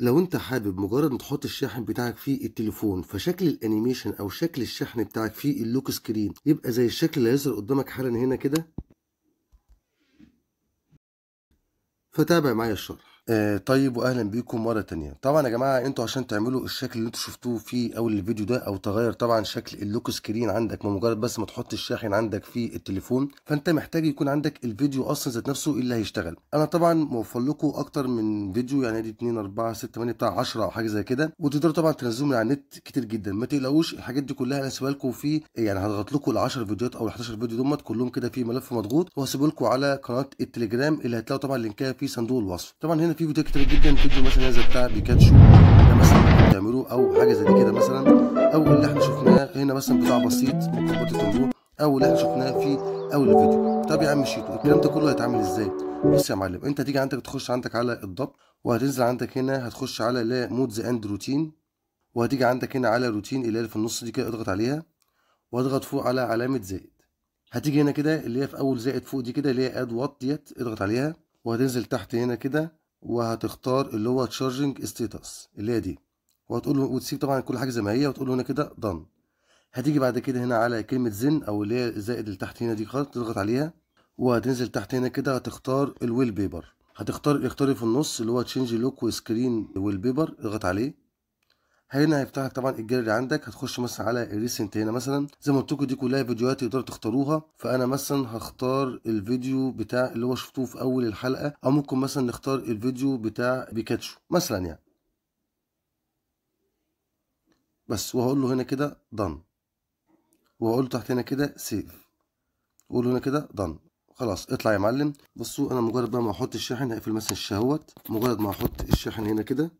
لو انت حابب مجرد ما تحط الشاحن بتاعك في التليفون فشكل الانيميشن او شكل الشحن بتاعك في اللوك سكرين يبقى زي الشكل اللي هيظهر قدامك حالا هنا كده فتابع معايا الشرح آه طيب واهلا بيكم مره تانية طبعا يا جماعه انتوا عشان تعملوا الشكل اللي انتوا شفتوه في اول الفيديو ده او تغير طبعا شكل اللوك سكرين عندك بمجرد بس ما تحط الشاحن عندك في التليفون فانت محتاج يكون عندك الفيديو اصلا ذات نفسه إيه اللي هيشتغل انا طبعا موفر لكم اكتر من فيديو يعني ادي 2 4 6 8 بتاع 10 او حاجه زي كده وتقدروا طبعا تنزلوا من على النت كتير جدا ما تقلقوش الحاجات دي كلها انا هسيبها لكم في يعني هضغط لكم ال 10 فيديوهات او ال 11 فيديو دول كلهم كده في ملف مضغوط وهسيبه لكم على قناه التليجرام اللي هتلاقوا طبعا لينكها في صندوق الوصف طبعا هنا هنا فيديوهات كتير جدا فيديو مثلا هذا بتاع بيكاتشو ده مثلا ممكن تعمله او حاجه زي كده مثلا او اللي احنا شفناه هنا مثلا بتاع بسيط ممكن برضه او اللي احنا شفناه في اول الفيديو طب يا عم شيتو الكلام ده كله هيتعمل ازاي بص يا معلم انت هتيجي عندك تخش عندك على الضبط وهتنزل عندك هنا هتخش على لا مودز اند روتين وهتيجي عندك هنا على روتين اللي هي في النص دي كده اضغط عليها واضغط فوق على علامه زائد هتيجي هنا كده اللي هي في اول زائد فوق دي كده اللي هي اد وات ديت اضغط عليها وهتنزل تحت هنا كده وهتختار اللي هو تشارجنج ستيتس اللي هي دي وهتقول له وتسيب طبعا كل حاجه زي ما هي وتقول له هنا كده دن هتيجي بعد كده هنا على كلمه زن او اللي هي الزائد اللي تحت هنا دي خالص تضغط عليها وهتنزل تحت هنا كده هتختار الويل بيبر هتختار اختاري في النص اللي هو تشينج لوك وسكرين والبيبر اضغط عليه هنا هيفتح طبعا الجاليري عندك هتخش مثلا على الريسنت هنا مثلا زي ما قلت لكم دي كلها فيديوهات تقدروا تختاروها فانا مثلا هختار الفيديو بتاع اللي هو شفتوه في اول الحلقه او ممكن مثلا نختار الفيديو بتاع بيكاتشو مثلا يعني بس وهقول له هنا كده دن وهقول له تحت هنا كده سيف واقول هنا كده دن خلاص اطلع يا معلم بصوا انا مجرد بقى ما احط الشاحن هقفل مثلا الشاهوت مجرد ما احط الشاحن هنا كده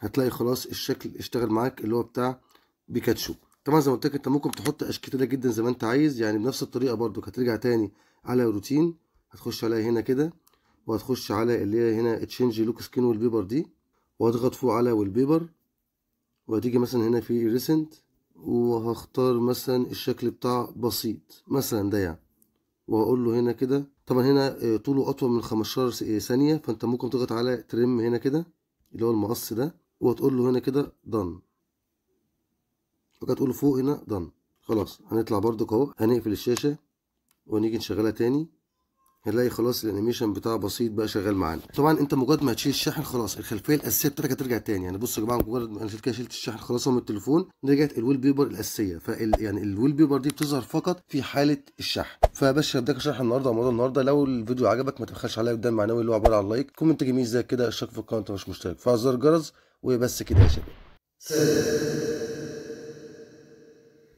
هتلاقي خلاص الشكل اشتغل معاك اللي هو بتاع بيكاتشو طبعا زي ما قلت لك انت ممكن تحط اشكاليه جدا زي ما انت عايز يعني بنفس الطريقه برضو هترجع تاني على روتين هتخش عليها هنا كده وهتخش على اللي هي هنا تشينج لوك سكين والبيبر دي وهتضغط فوق على والبيبر وهتيجي مثلا هنا في ريسنت وهختار مثلا الشكل بتاع بسيط مثلا ده يعني وهقول له هنا كده طبعا هنا آه، طوله اطول من 15 ثانيه فانت ممكن تضغط على ترم هنا كده اللي هو المقص ده وتقول له هنا كده دن وكتقول له فوق هنا دن خلاص هنطلع برضك اهو هنقفل الشاشة ونيجي نشغلها تاني هنلاقي خلاص الانيميشن بتاعه بسيط بقى شغال معانا طبعا انت مجرد ما تشيل الشاحن خلاص الخلفيه الاساسيه بتاعتك هترجع تاني يعني بصوا يا جماعه مجرد ما انا كده شلت الشاحن خلاص من التليفون رجعت الويل بيبر الاساسيه فال يعني الويل بيبر دي بتظهر فقط في حاله الشحن فباشا بداك شرح النهارده موضوع النهارده لو الفيديو عجبك ما تبخلش عليا قدام معنوي اللي هو عباره عن لايك كومنت جميل زي كده اشترك في القناه انت مش مشترك فعل الجرس وبس كده يا شباب